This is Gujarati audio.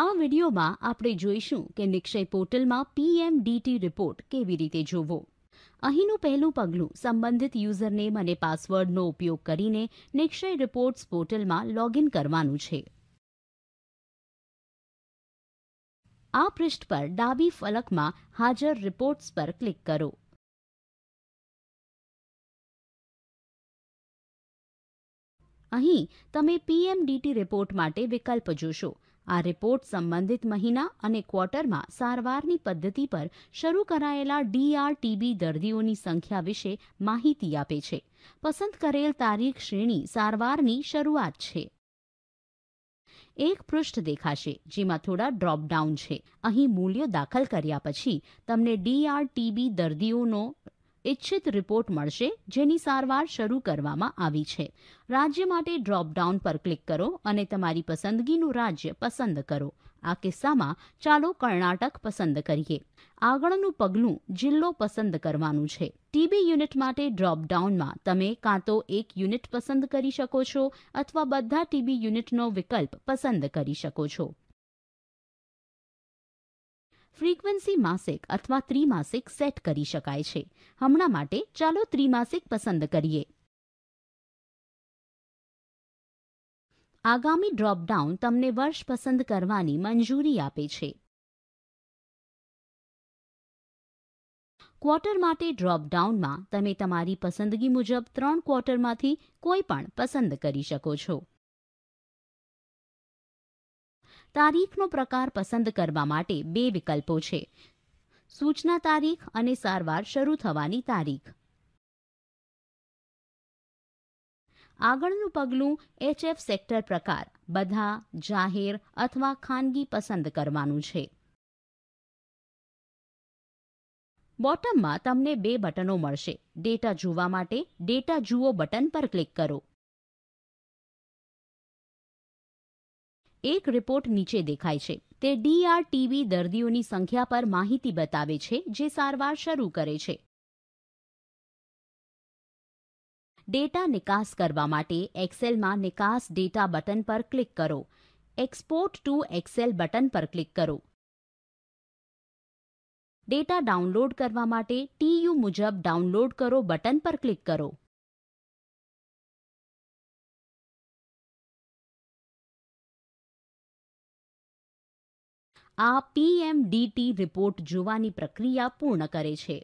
આ વિડિયોમાં આપણે જોઈશું કે નિક્ષય પોર્ટલમાં PMDT રિપોર્ટ કેવી રીતે જોવો અહીનું પહેલું પગલું સંબંધિત યુઝરનેમ અને પાસવર્ડનો ઉપયોગ કરીને નિક્ષય રિપોર્ટ્સ પોર્ટલમાં લોગિન કરવાનું છે આ पृष्ठ પર ડાબી ફલકમાં હાજર રિપોર્ટ્સ પર ક્લિક કરો અહી તમને PMDT રિપોર્ટ માટે વિકલ્પ જોશો આ રિપોર્ટ સંબંધિત મહિના અને ક્વાર્ટરમાં સારવારની પદ્ધતિ પર શરૂ કરાયેલા ડીઆરટીબી દર્દીઓની સંખ્યા વિશે માહિતી આપે છે પસંદ કરેલ તારીખ શ્રેણી સારવારની શરૂઆત છે એક પૃષ્ઠ દેખાશે જેમાં થોડા ડ્રોપડાઉન છે અહીં મૂલ્યો દાખલ કર્યા પછી તમને ડીઆરટીબી દર્દીઓનો ઇચ્છિત રિપોર્ટ મળશે જેની સારવાર શરૂ કરવામાં આવી છે રાજ્ય માટે ડ્રોપડાઉન પર ક્લિક કરો અને તમારી પસંદગીનું રાજ્ય પસંદ કરો આ કિસ્સામાં ચાલો કર્ણાટક પસંદ કરીએ આગળનું પગલું જિલ્લો પસંદ કરવાનું છે ટીબી યુનિટ માટે ડ્રોપડાઉનમાં તમે કાં તો એક યુનિટ પસંદ કરી શકો છો અથવા બધા ટીબી યુનિટનો વિકલ્પ પસંદ કરી શકો છો ફ્રીક્વન્સી માસિક અથવા ત્રિમાસિક સેટ કરી શકાય છે હમણાં માટે ચાલો ત્રિમાસિક પસંદ કરીએ આગામી ડ્રોપડાઉન તમને વર્ષ પસંદ કરવાની મંજૂરી આપે છે ક્વાર્ટર માટે ડ્રોપડાઉનમાં તમે તમારી પસંદગી મુજબ ત્રણ ક્વાર્ટરમાંથી કોઈ પણ પસંદ કરી શકો છો તારીખનો પ્રકાર પસંદ કરવા માટે બે વિકલ્પો છે સૂચના તારીખ અને સારવાર શરૂ થવાની તારીખ આગળનું પગલું એચએફ સેક્ટર પ્રકાર બધા જાહેર અથવા ખાનગી પસંદ કરવાનું છે બોટમમાં તમને બે બટનો મળશે ડેટા જોવા માટે ડેટા જુઓ બટન પર ક્લિક કરો એક રિપોર્ટ નીચે દેખાય છે તે ડીઆરટીવી દર્દીઓની સંખ્યા પર માહિતી બતાવે છે જે સારવાર શરૂ કરે છે ડેટા નિકાસ કરવા માટે એક્સેલમાં નિકાસ ડેટા બટન પર ક્લિક કરો એક્સપોર્ટ ટુ એક્સેલ બટન પર ક્લિક કરો ડેટા ડાઉનલોડ કરવા માટે ટીયુ મુજબ ડાઉનલોડ કરો બટન પર ક્લિક કરો આ પીએમડીટી રિપોર્ટ જોવાની પ્રક્રિયા પૂર્ણ કરે છે